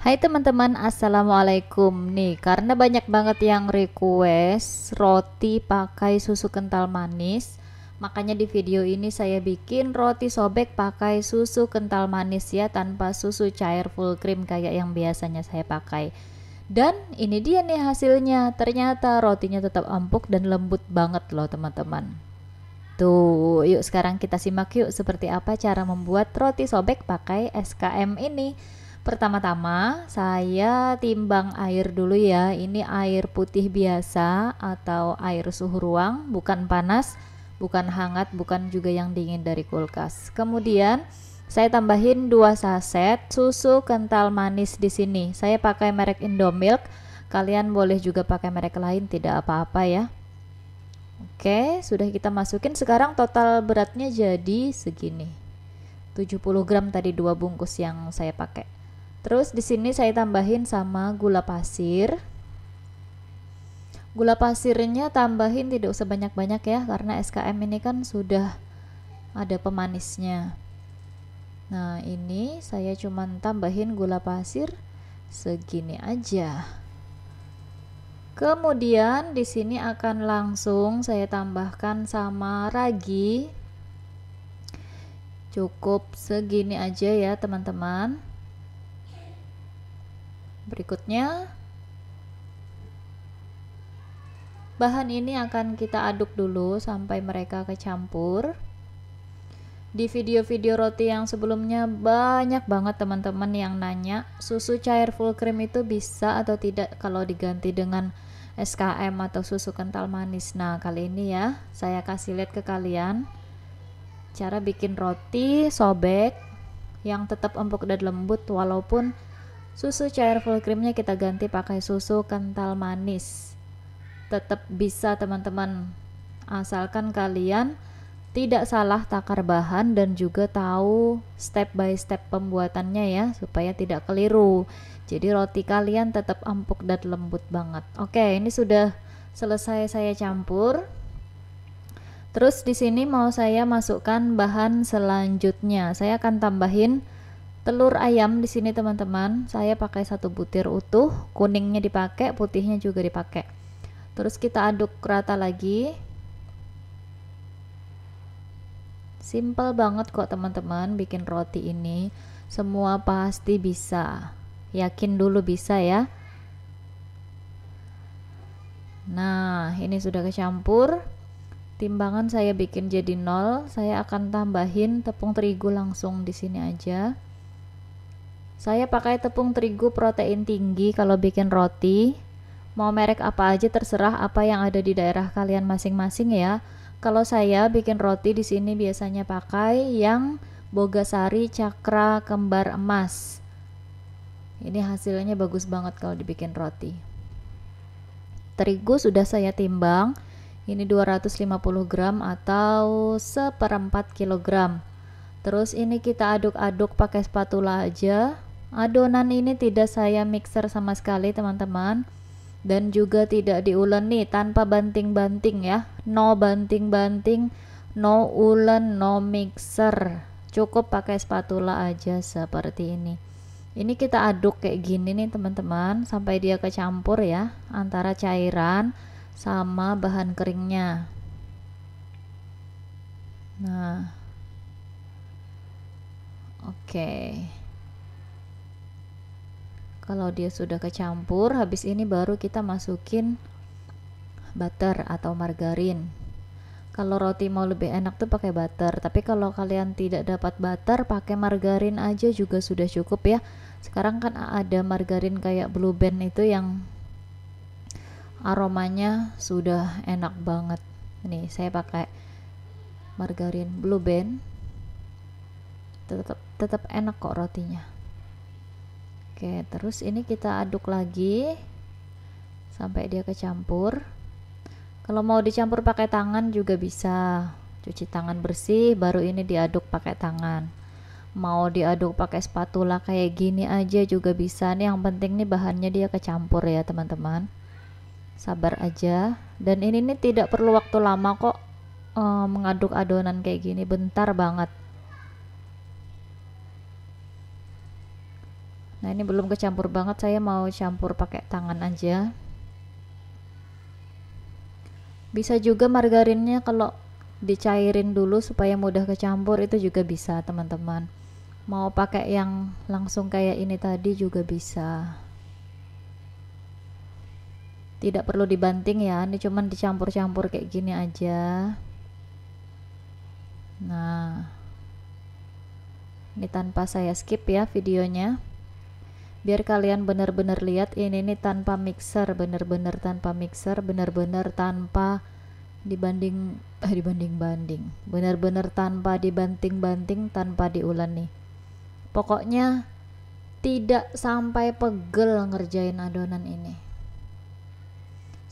Hai teman-teman, assalamualaikum nih. Karena banyak banget yang request roti pakai susu kental manis, makanya di video ini saya bikin roti sobek pakai susu kental manis ya, tanpa susu cair full cream kayak yang biasanya saya pakai. Dan ini dia nih hasilnya. Ternyata rotinya tetap empuk dan lembut banget loh teman-teman. Tuh, yuk sekarang kita simak yuk seperti apa cara membuat roti sobek pakai SKM ini pertama-tama saya timbang air dulu ya. Ini air putih biasa atau air suhu ruang, bukan panas, bukan hangat, bukan juga yang dingin dari kulkas. Kemudian saya tambahin dua saset susu kental manis di sini. Saya pakai merek Indomilk. Kalian boleh juga pakai merek lain, tidak apa-apa ya. Oke, sudah kita masukin. Sekarang total beratnya jadi segini. 70 gram tadi dua bungkus yang saya pakai. Terus di sini saya tambahin sama gula pasir. Gula pasirnya tambahin tidak usah banyak-banyak ya karena SKM ini kan sudah ada pemanisnya. Nah, ini saya cuman tambahin gula pasir segini aja. Kemudian di sini akan langsung saya tambahkan sama ragi. Cukup segini aja ya, teman-teman. Berikutnya, bahan ini akan kita aduk dulu sampai mereka kecampur. Di video-video roti yang sebelumnya banyak banget teman-teman yang nanya susu cair full cream itu bisa atau tidak kalau diganti dengan SKM atau susu kental manis. Nah, kali ini ya saya kasih lihat ke kalian cara bikin roti sobek yang tetap empuk dan lembut walaupun Susu cair full creamnya kita ganti pakai susu kental manis. Tetap bisa teman-teman, asalkan kalian tidak salah takar bahan dan juga tahu step by step pembuatannya ya supaya tidak keliru. Jadi roti kalian tetap empuk dan lembut banget. Oke, ini sudah selesai saya campur. Terus di sini mau saya masukkan bahan selanjutnya. Saya akan tambahin telur ayam di sini teman-teman saya pakai satu butir utuh kuningnya dipakai putihnya juga dipakai terus kita aduk rata lagi simple banget kok teman-teman bikin roti ini semua pasti bisa yakin dulu bisa ya nah ini sudah kecampur timbangan saya bikin jadi nol saya akan tambahin tepung terigu langsung di sini aja saya pakai tepung terigu protein tinggi kalau bikin roti. Mau merek apa aja terserah apa yang ada di daerah kalian masing-masing ya. Kalau saya bikin roti di sini biasanya pakai yang Bogasari Cakra Kembar Emas. Ini hasilnya bagus banget kalau dibikin roti. Terigu sudah saya timbang. Ini 250 gram atau seperempat kilogram. Terus ini kita aduk-aduk pakai spatula aja adonan ini tidak saya mixer sama sekali teman-teman dan juga tidak diuleni tanpa banting-banting ya no banting-banting no ulen no mixer cukup pakai spatula aja seperti ini ini kita aduk kayak gini nih teman-teman sampai dia kecampur ya antara cairan sama bahan keringnya nah oke okay kalau dia sudah kecampur habis ini baru kita masukin butter atau margarin kalau roti mau lebih enak tuh pakai butter tapi kalau kalian tidak dapat butter pakai margarin aja juga sudah cukup ya sekarang kan ada margarin kayak blue band itu yang aromanya sudah enak banget nih saya pakai margarin blue band tetap tetap enak kok rotinya Oke, terus ini kita aduk lagi sampai dia kecampur. Kalau mau dicampur pakai tangan juga bisa. Cuci tangan bersih baru ini diaduk pakai tangan. Mau diaduk pakai spatula kayak gini aja juga bisa. Nih yang penting nih bahannya dia kecampur ya, teman-teman. Sabar aja. Dan ini nih tidak perlu waktu lama kok eh, mengaduk adonan kayak gini, bentar banget. nah ini belum kecampur banget saya mau campur pakai tangan aja bisa juga margarinnya kalau dicairin dulu supaya mudah kecampur itu juga bisa teman-teman mau pakai yang langsung kayak ini tadi juga bisa tidak perlu dibanting ya ini cuman dicampur-campur kayak gini aja nah ini tanpa saya skip ya videonya biar kalian benar-benar lihat ini nih tanpa mixer benar-benar tanpa mixer benar-benar tanpa dibanding eh, dibanding-banding benar-benar tanpa dibanting-banting tanpa diulen nih pokoknya tidak sampai pegel ngerjain adonan ini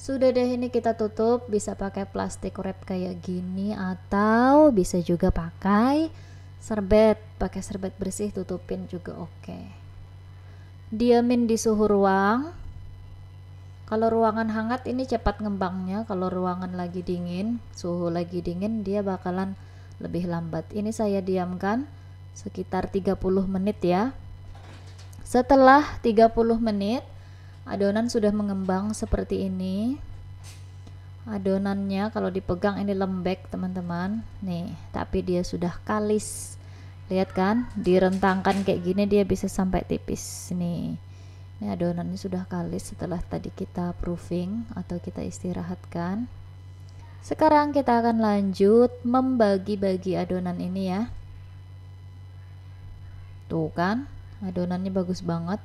sudah deh ini kita tutup bisa pakai plastik wrap kayak gini atau bisa juga pakai serbet pakai serbet bersih tutupin juga oke okay diamin di suhu ruang kalau ruangan hangat ini cepat ngembangnya kalau ruangan lagi dingin suhu lagi dingin dia bakalan lebih lambat ini saya diamkan sekitar 30 menit ya setelah 30 menit adonan sudah mengembang seperti ini adonannya kalau dipegang ini lembek teman-teman nih tapi dia sudah kalis lihat kan direntangkan kayak gini dia bisa sampai tipis nih ini adonannya sudah kalis setelah tadi kita proofing atau kita istirahatkan sekarang kita akan lanjut membagi-bagi adonan ini ya tuh kan adonannya bagus banget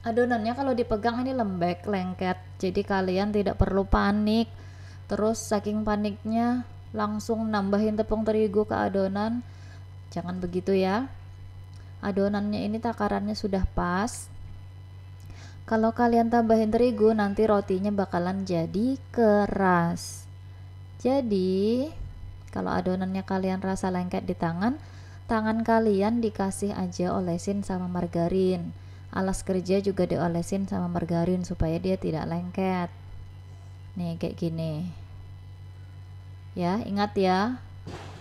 adonannya kalau dipegang ini lembek lengket jadi kalian tidak perlu panik terus saking paniknya langsung nambahin tepung terigu ke adonan jangan begitu ya adonannya ini takarannya sudah pas kalau kalian tambahin terigu nanti rotinya bakalan jadi keras jadi kalau adonannya kalian rasa lengket di tangan tangan kalian dikasih aja olesin sama margarin alas kerja juga diolesin sama margarin supaya dia tidak lengket nih kayak gini ya ingat ya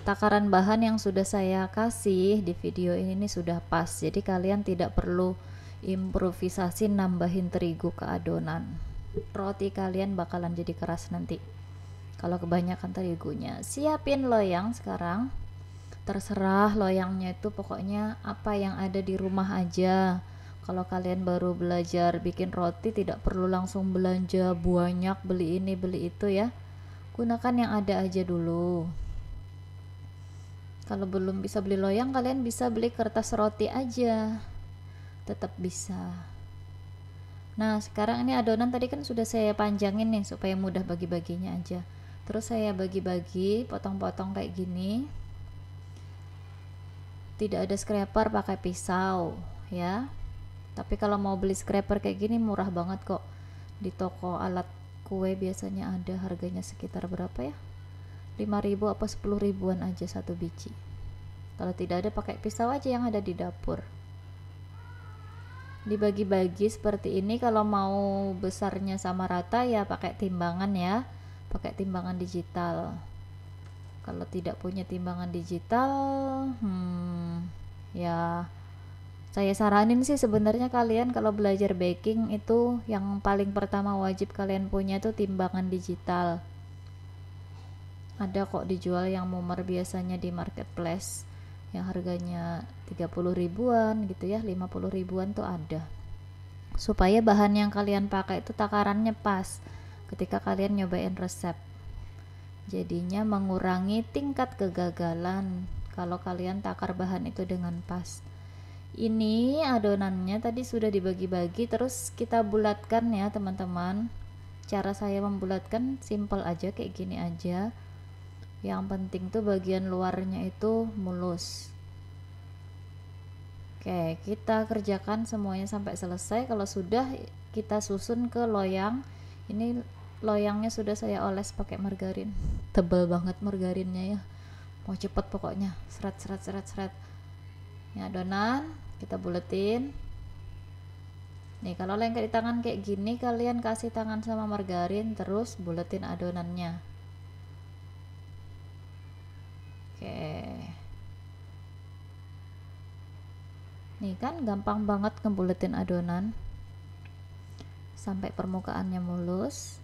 takaran bahan yang sudah saya kasih di video ini, ini sudah pas jadi kalian tidak perlu improvisasi nambahin terigu ke adonan roti kalian bakalan jadi keras nanti kalau kebanyakan terigunya siapin loyang sekarang terserah loyangnya itu pokoknya apa yang ada di rumah aja kalau kalian baru belajar bikin roti tidak perlu langsung belanja banyak beli ini beli itu ya gunakan yang ada aja dulu kalau belum bisa beli loyang kalian bisa beli kertas roti aja tetap bisa nah sekarang ini adonan tadi kan sudah saya panjangin nih supaya mudah bagi-baginya aja terus saya bagi-bagi potong-potong kayak gini tidak ada scraper pakai pisau ya tapi kalau mau beli scraper kayak gini murah banget kok di toko alat kue biasanya ada harganya sekitar berapa ya 5000 apa 10 ribuan aja satu biji kalau tidak ada pakai pisau aja yang ada di dapur dibagi-bagi seperti ini kalau mau besarnya sama rata ya pakai timbangan ya pakai timbangan digital kalau tidak punya timbangan digital hmm ya saya saranin sih sebenarnya kalian kalau belajar baking itu yang paling pertama wajib kalian punya itu timbangan digital ada kok dijual yang mumer biasanya di marketplace yang harganya 30 ribuan gitu ya 50 ribuan tuh ada supaya bahan yang kalian pakai itu takarannya pas ketika kalian nyobain resep jadinya mengurangi tingkat kegagalan kalau kalian takar bahan itu dengan pas ini adonannya tadi sudah dibagi-bagi terus kita bulatkan ya teman-teman cara saya membulatkan simple aja kayak gini aja yang penting tuh bagian luarnya itu mulus oke kita kerjakan semuanya sampai selesai kalau sudah kita susun ke loyang ini loyangnya sudah saya oles pakai margarin tebal banget margarinnya ya mau cepet pokoknya seret seret seret seret ini adonan kita buletin nih kalau lengket di tangan kayak gini kalian kasih tangan sama margarin terus buletin adonannya oke nih kan gampang banget ngebuletin adonan sampai permukaannya mulus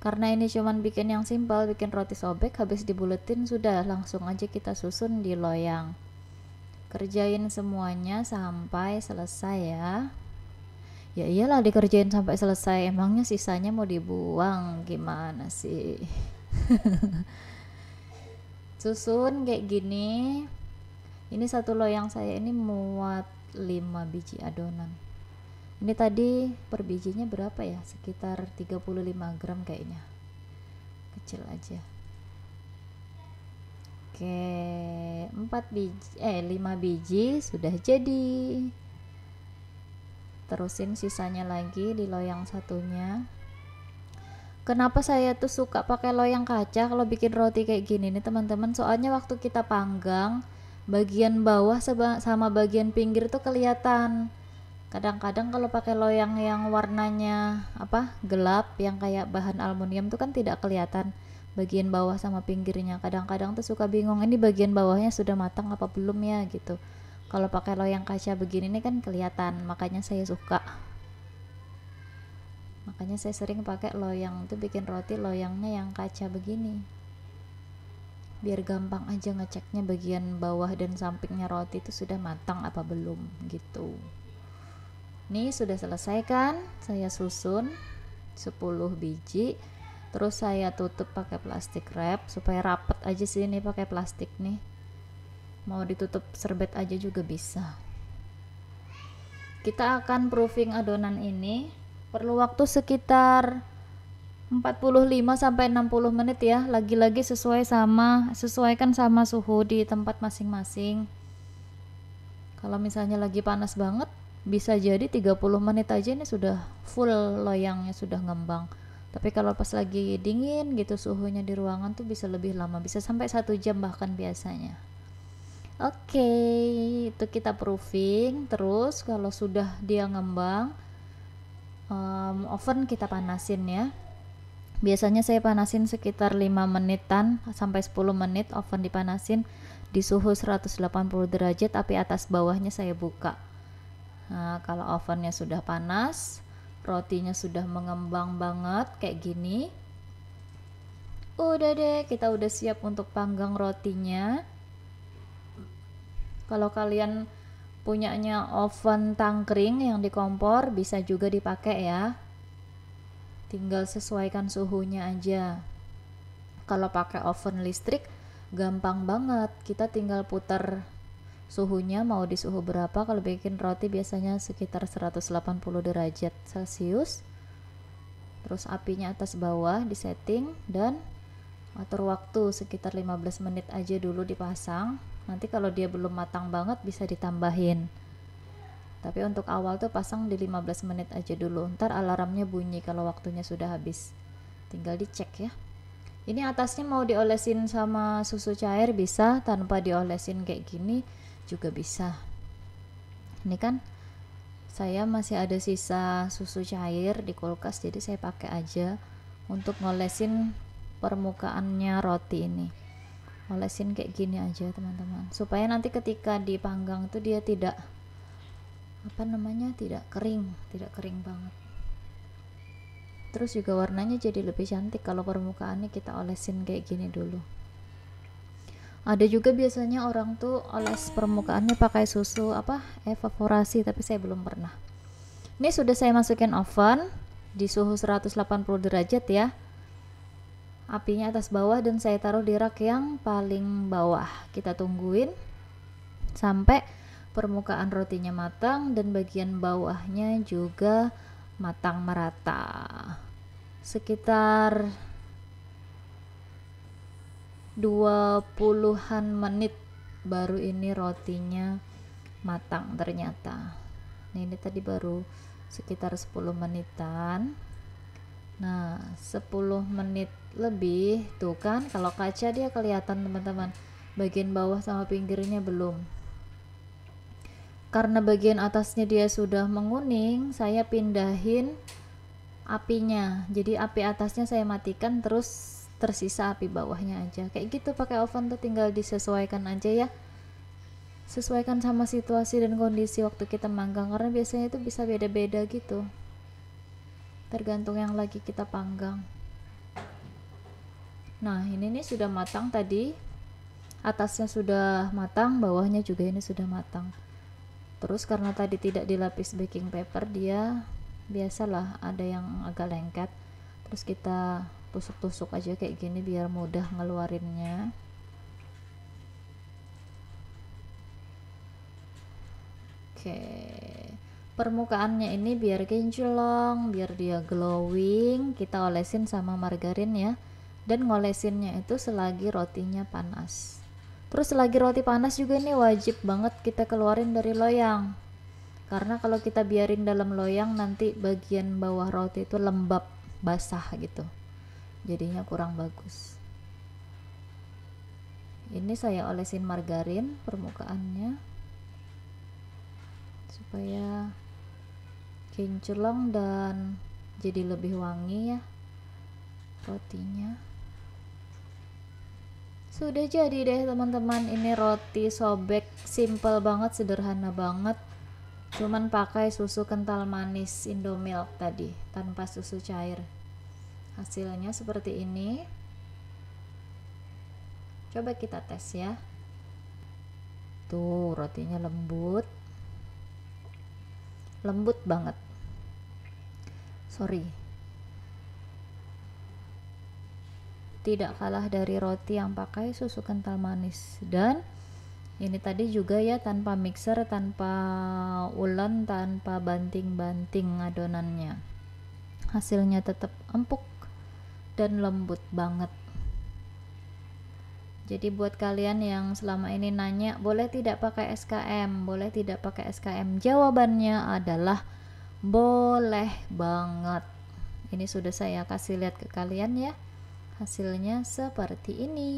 karena ini cuman bikin yang simpel bikin roti sobek habis dibuletin sudah langsung aja kita susun di loyang kerjain semuanya sampai selesai ya ya iyalah dikerjain sampai selesai emangnya sisanya mau dibuang gimana sih susun kayak gini ini satu loyang saya ini muat 5 biji adonan ini tadi per bijinya berapa ya sekitar 35 gram kayaknya kecil aja Oke, 4 biji eh lima biji sudah jadi. Terusin sisanya lagi di loyang satunya. Kenapa saya tuh suka pakai loyang kaca kalau bikin roti kayak gini nih teman-teman? Soalnya waktu kita panggang, bagian bawah sama bagian pinggir tuh kelihatan. Kadang-kadang kalau pakai loyang yang warnanya apa? gelap yang kayak bahan aluminium tuh kan tidak kelihatan bagian bawah sama pinggirnya kadang-kadang tuh suka bingung ini bagian bawahnya sudah matang apa belum ya gitu kalau pakai loyang kaca begini ini kan kelihatan makanya saya suka makanya saya sering pakai loyang tuh bikin roti loyangnya yang kaca begini biar gampang aja ngeceknya bagian bawah dan sampingnya roti itu sudah matang apa belum gitu ini sudah selesai kan saya susun 10 biji terus saya tutup pakai plastik wrap supaya rapet aja sih ini pakai plastik nih mau ditutup serbet aja juga bisa kita akan proofing adonan ini perlu waktu sekitar 45 sampai 60 menit ya lagi-lagi sesuai sama sesuaikan sama suhu di tempat masing-masing kalau misalnya lagi panas banget bisa jadi 30 menit aja ini sudah full loyangnya sudah ngembang tapi kalau pas lagi dingin gitu suhunya di ruangan tuh bisa lebih lama bisa sampai satu jam bahkan biasanya oke okay, itu kita proofing terus kalau sudah dia ngembang um, oven kita panasin ya biasanya saya panasin sekitar 5 menitan sampai 10 menit oven dipanasin di suhu 180 derajat api atas bawahnya saya buka nah, kalau ovennya sudah panas rotinya sudah mengembang banget kayak gini udah deh kita udah siap untuk panggang rotinya kalau kalian punyanya oven tangkring yang di kompor bisa juga dipakai ya tinggal sesuaikan suhunya aja kalau pakai oven listrik gampang banget kita tinggal putar suhunya mau di suhu berapa kalau bikin roti biasanya sekitar 180 derajat celcius terus apinya atas bawah di setting dan atur waktu sekitar 15 menit aja dulu dipasang nanti kalau dia belum matang banget bisa ditambahin tapi untuk awal tuh pasang di 15 menit aja dulu ntar alarmnya bunyi kalau waktunya sudah habis tinggal dicek ya ini atasnya mau diolesin sama susu cair bisa tanpa diolesin kayak gini juga bisa ini kan saya masih ada sisa susu cair di kulkas jadi saya pakai aja untuk ngolesin permukaannya roti ini olesin kayak gini aja teman-teman supaya nanti ketika dipanggang tuh dia tidak apa namanya tidak kering tidak kering banget terus juga warnanya jadi lebih cantik kalau permukaannya kita olesin kayak gini dulu ada juga biasanya orang tuh oles permukaannya pakai susu apa evaporasi tapi saya belum pernah ini sudah saya masukin oven di suhu 180 derajat ya apinya atas bawah dan saya taruh di rak yang paling bawah kita tungguin sampai permukaan rotinya matang dan bagian bawahnya juga matang merata sekitar 20-an menit baru ini rotinya matang ternyata nah ini tadi baru sekitar 10 menitan nah 10 menit lebih tuh kan kalau kaca dia kelihatan teman-teman bagian bawah sama pinggirnya belum karena bagian atasnya dia sudah menguning saya pindahin apinya jadi api atasnya saya matikan terus tersisa api bawahnya aja kayak gitu pakai oven tuh tinggal disesuaikan aja ya sesuaikan sama situasi dan kondisi waktu kita manggang karena biasanya itu bisa beda-beda gitu tergantung yang lagi kita panggang nah ini nih sudah matang tadi atasnya sudah matang bawahnya juga ini sudah matang terus karena tadi tidak dilapis baking paper dia biasalah ada yang agak lengket terus kita tusuk-tusuk aja kayak gini biar mudah ngeluarinnya oke permukaannya ini biar kinclong biar dia glowing kita olesin sama margarin ya dan ngolesinnya itu selagi rotinya panas terus selagi roti panas juga ini wajib banget kita keluarin dari loyang karena kalau kita biarin dalam loyang nanti bagian bawah roti itu lembab basah gitu jadinya kurang bagus ini saya olesin margarin permukaannya supaya kinclong dan jadi lebih wangi ya rotinya sudah jadi deh teman-teman ini roti sobek simple banget sederhana banget cuman pakai susu kental manis indomilk tadi tanpa susu cair hasilnya seperti ini coba kita tes ya tuh rotinya lembut lembut banget sorry tidak kalah dari roti yang pakai susu kental manis dan ini tadi juga ya tanpa mixer tanpa ulen tanpa banting-banting adonannya hasilnya tetap empuk dan lembut banget. Jadi buat kalian yang selama ini nanya, boleh tidak pakai SKM? Boleh tidak pakai SKM? Jawabannya adalah boleh banget. Ini sudah saya kasih lihat ke kalian ya. Hasilnya seperti ini.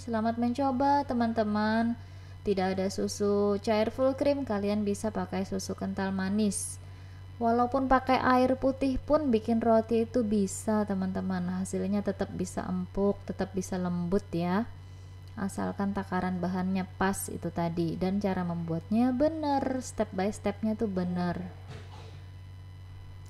Selamat mencoba teman-teman. Tidak ada susu cair full cream, kalian bisa pakai susu kental manis walaupun pakai air putih pun bikin roti itu bisa teman-teman hasilnya tetap bisa empuk tetap bisa lembut ya asalkan takaran bahannya pas itu tadi dan cara membuatnya benar step by stepnya tuh benar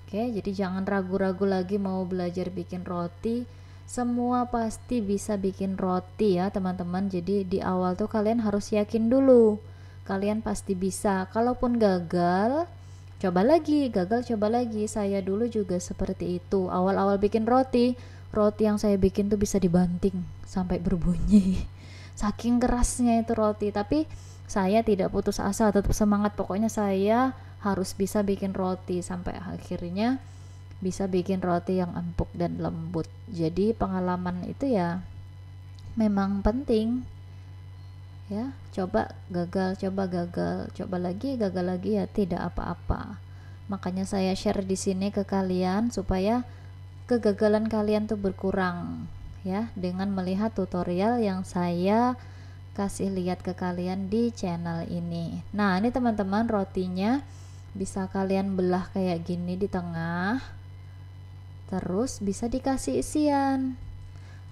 oke jadi jangan ragu-ragu lagi mau belajar bikin roti semua pasti bisa bikin roti ya teman-teman jadi di awal tuh kalian harus yakin dulu kalian pasti bisa kalaupun gagal coba lagi gagal coba lagi saya dulu juga seperti itu awal-awal bikin roti roti yang saya bikin tuh bisa dibanting sampai berbunyi saking kerasnya itu roti tapi saya tidak putus asa tetap semangat pokoknya saya harus bisa bikin roti sampai akhirnya bisa bikin roti yang empuk dan lembut jadi pengalaman itu ya memang penting ya coba gagal coba gagal coba lagi gagal lagi ya tidak apa-apa makanya saya share di sini ke kalian supaya kegagalan kalian tuh berkurang ya dengan melihat tutorial yang saya kasih lihat ke kalian di channel ini nah ini teman-teman rotinya bisa kalian belah kayak gini di tengah terus bisa dikasih isian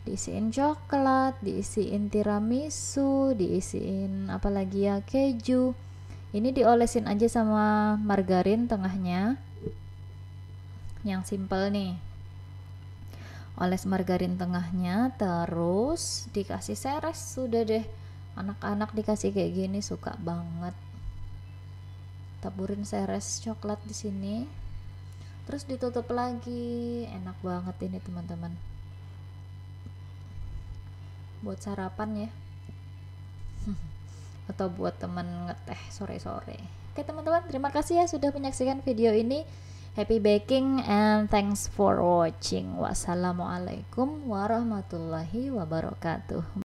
diisiin coklat, diisiin tiramisu, diisiin apalagi ya keju. Ini diolesin aja sama margarin tengahnya. Yang simple nih. Oles margarin tengahnya terus dikasih seres sudah deh. Anak-anak dikasih kayak gini suka banget. Taburin seres coklat di sini. Terus ditutup lagi. Enak banget ini teman-teman buat sarapan ya atau buat temen ngeteh sore-sore oke teman-teman terima kasih ya sudah menyaksikan video ini happy baking and thanks for watching wassalamualaikum warahmatullahi wabarakatuh